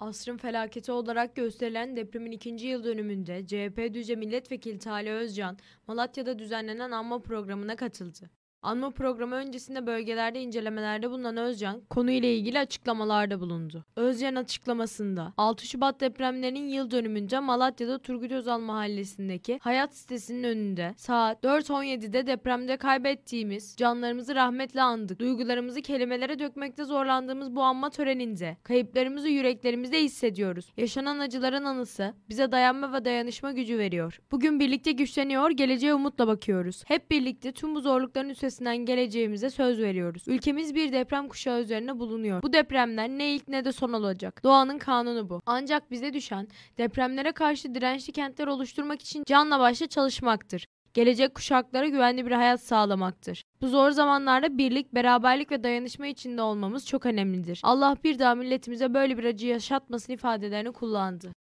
Asrın felaketi olarak gösterilen depremin ikinci yıl dönümünde CHP Düzce Milletvekili Talha Özcan, Malatya'da düzenlenen anma programına katıldı. Anma programı öncesinde bölgelerde incelemelerde bulunan Özcan, konuyla ilgili açıklamalarda bulundu. Özcan açıklamasında 6 Şubat depremlerinin yıl dönümünce Malatya'da Turgut Özal mahallesindeki hayat sitesinin önünde saat 4.17'de depremde kaybettiğimiz canlarımızı rahmetle andık. Duygularımızı kelimelere dökmekte zorlandığımız bu anma töreninde kayıplarımızı yüreklerimizde hissediyoruz. Yaşanan acıların anısı bize dayanma ve dayanışma gücü veriyor. Bugün birlikte güçleniyor, geleceğe umutla bakıyoruz. Hep birlikte tüm bu zorlukların üstesinden üstesinden geleceğimize söz veriyoruz. Ülkemiz bir deprem kuşağı üzerine bulunuyor. Bu depremler ne ilk ne de son olacak. Doğanın kanunu bu. Ancak bize düşen depremlere karşı dirençli kentler oluşturmak için canla başla çalışmaktır gelecek kuşaklara güvenli bir hayat sağlamaktır. Bu zor zamanlarda birlik, beraberlik ve dayanışma içinde olmamız çok önemlidir. Allah bir daha milletimize böyle bir acı yaşatmasın ifadelerini kullandı.